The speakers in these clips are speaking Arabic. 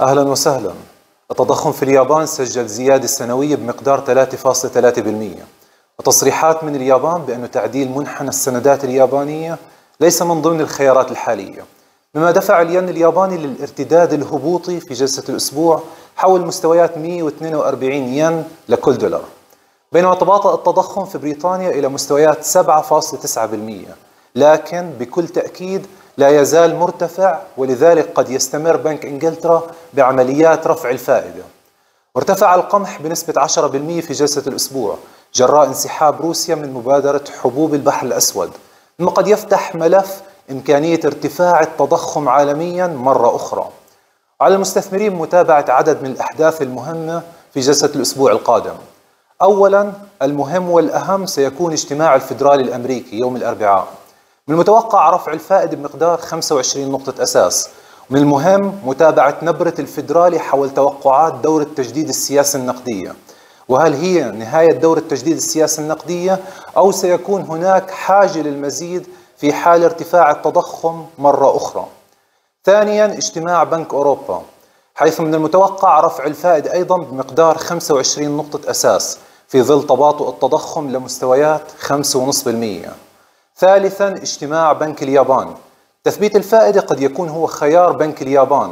أهلا وسهلا التضخم في اليابان سجل زيادة سنوية بمقدار 3.3% وتصريحات من اليابان بأن تعديل منحنى السندات اليابانية ليس من ضمن الخيارات الحالية مما دفع الين الياباني للارتداد الهبوطي في جلسة الأسبوع حول مستويات 142 ين لكل دولار بينما تباطأ التضخم في بريطانيا إلى مستويات 7.9% لكن بكل تأكيد لا يزال مرتفع ولذلك قد يستمر بنك انجلترا بعمليات رفع الفائده. ارتفع القمح بنسبه 10% في جلسه الاسبوع جراء انسحاب روسيا من مبادره حبوب البحر الاسود، مما قد يفتح ملف امكانيه ارتفاع التضخم عالميا مره اخرى. على المستثمرين متابعه عدد من الاحداث المهمه في جلسه الاسبوع القادم. اولا المهم والاهم سيكون اجتماع الفدرالي الامريكي يوم الاربعاء. من المتوقع رفع الفائد بمقدار 25 نقطة أساس من المهم متابعة نبرة الفيدرالي حول توقعات دورة تجديد السياسة النقدية وهل هي نهاية دورة تجديد السياسة النقدية أو سيكون هناك حاجة للمزيد في حال ارتفاع التضخم مرة أخرى ثانيا اجتماع بنك أوروبا حيث من المتوقع رفع الفائد أيضا بمقدار 25 نقطة أساس في ظل تباطؤ التضخم لمستويات 5.5% ثالثا اجتماع بنك اليابان تثبيت الفائدة قد يكون هو خيار بنك اليابان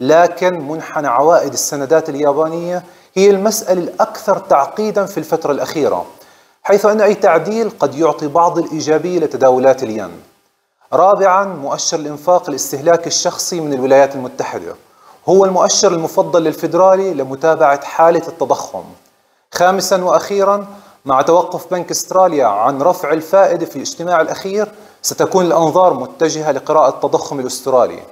لكن منحنى عوائد السندات اليابانية هي المسألة الأكثر تعقيدا في الفترة الأخيرة حيث أن أي تعديل قد يعطي بعض الإيجابية لتداولات الين رابعا مؤشر الإنفاق الاستهلاك الشخصي من الولايات المتحدة هو المؤشر المفضل للفيدرالي لمتابعة حالة التضخم خامسا وأخيرا مع توقف بنك استراليا عن رفع الفائدة في الاجتماع الأخير ستكون الأنظار متجهة لقراءة التضخم الأسترالي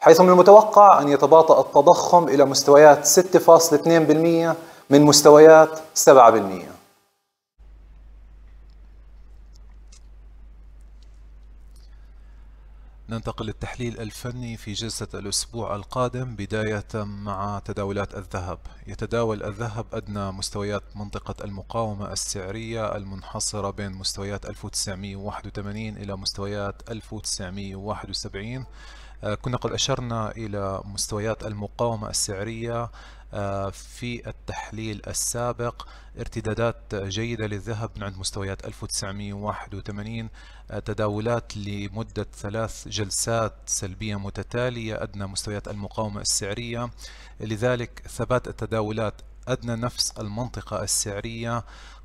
حيث من المتوقع أن يتباطأ التضخم إلى مستويات 6.2% من مستويات 7% ننتقل للتحليل الفني في جلسة الأسبوع القادم بداية مع تداولات الذهب يتداول الذهب أدنى مستويات منطقة المقاومة السعرية المنحصرة بين مستويات 1981 إلى مستويات 1971 آه، كنا قد أشرنا إلى مستويات المقاومة السعرية آه، في التحليل السابق ارتدادات جيدة للذهب من عند مستويات 1981 آه، تداولات لمدة ثلاث جلسات سلبية متتالية أدنى مستويات المقاومة السعرية لذلك ثبات التداولات أدنى نفس المنطقة السعرية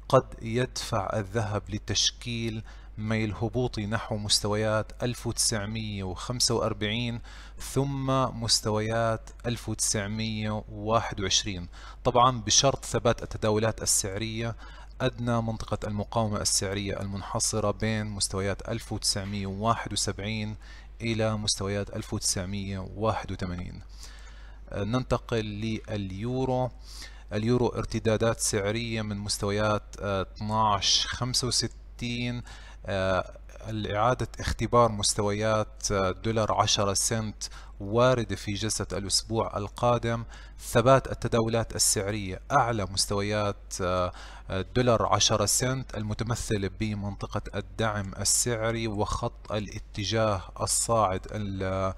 قد يدفع الذهب لتشكيل ميل هبوطي نحو مستويات 1945 ثم مستويات 1921 طبعا بشرط ثبات التداولات السعرية أدنى منطقة المقاومة السعرية المنحصرة بين مستويات 1971 إلى مستويات 1981 ننتقل لليورو اليورو ارتدادات سعرية من مستويات 12.65 uh, الإعادة اختبار مستويات دولار 10 سنت واردة في جلسة الأسبوع القادم ثبات التداولات السعرية أعلى مستويات آه، دولار 10 سنت المتمثلة بمنطقة الدعم السعري وخط الاتجاه الصاعد آه،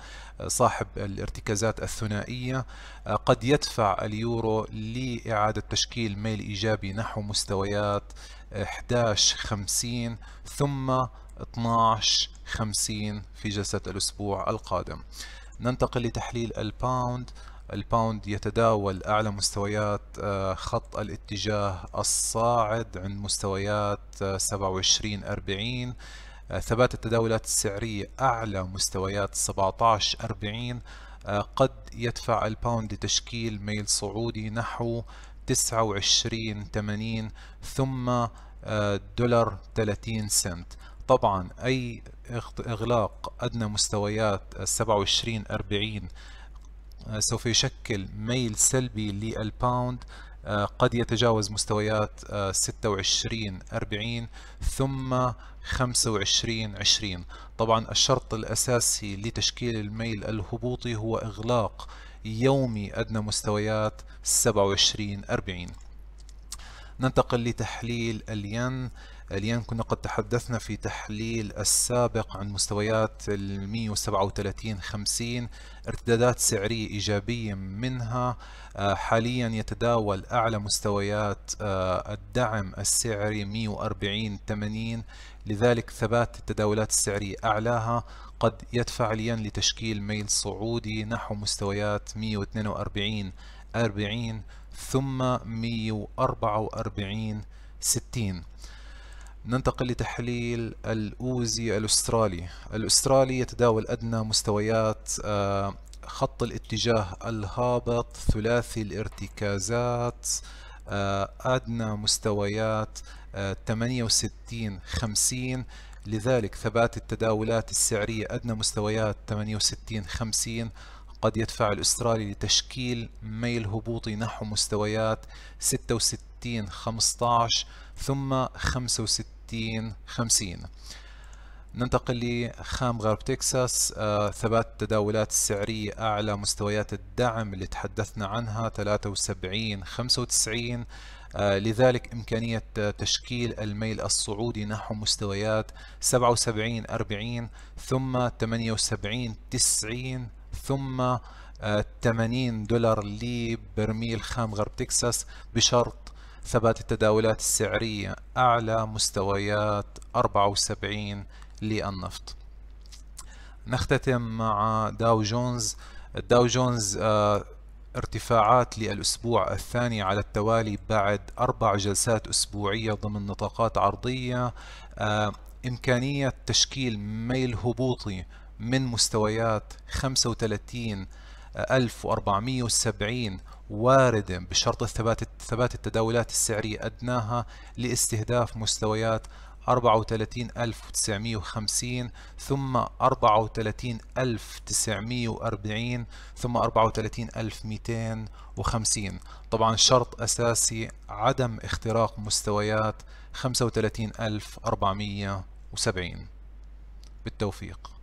صاحب الارتكازات الثنائية آه، قد يدفع اليورو لإعادة تشكيل ميل إيجابي نحو مستويات 11 50 ثم 12 50 في جلسة الأسبوع القادم ننتقل لتحليل الباوند الباوند يتداول أعلى مستويات آه، خط الاتجاه الصاعد عند مستويات 27 آه، 40 آه، ثبات التداولات السعرية أعلى مستويات 17 40 قد يدفع الباوند لتشكيل ميل صعودي نحو 29 80 ثم دولار 30 سنت طبعا أي إغلاق أدنى مستويات ال 27 40 سوف يشكل ميل سلبي للباوند آه، قد يتجاوز مستويات 26 آه، 40 ثم 25 20 طبعا الشرط الأساسي لتشكيل الميل الهبوطي هو إغلاق يومي أدنى مستويات 27 40 ننتقل لتحليل الين الين كنا قد تحدثنا في تحليل السابق عن مستويات ال 137 50 ارتدادات سعرية إيجابية منها آه، حاليا يتداول أعلى مستويات آه، الدعم السعري 140 80 لذلك ثبات التداولات السعرية أعلاها قد يدفع الين لتشكيل ميل صعودي نحو مستويات 142 40 ثم 144 60 ننتقل لتحليل الأوزي الأسترالي الأسترالي يتداول أدنى مستويات آه، خط الاتجاه الهابط ثلاثي الارتكازات آه، أدنى مستويات 68 آه، 50 لذلك ثبات التداولات السعرية أدنى مستويات 68 50 قد يدفع الأسترالي لتشكيل ميل هبوطي نحو مستويات 66 15 ثم 65 60 50 ننتقل لخام غرب تكساس آه، ثبات التداولات السعرية أعلى مستويات الدعم اللي تحدثنا عنها 73 95 آه، لذلك إمكانية تشكيل الميل الصعودي نحو مستويات 77 40 ثم 78 90 ثم 80 آه، دولار لبرميل خام غرب تكساس بشرط ثبات التداولات السعرية أعلى مستويات 74 للنفط نختتم مع داو جونز داو جونز آه، ارتفاعات للأسبوع الثاني على التوالي بعد أربع جلسات أسبوعية ضمن نطاقات عرضية آه، إمكانية تشكيل ميل هبوطي من مستويات 35 1470 واردا بشرط الثبات ثبات التداولات السعرية أدناها لاستهداف مستويات 34950 ثم 34940 ثم 34250 طبعا شرط أساسي عدم اختراق مستويات 35470 بالتوفيق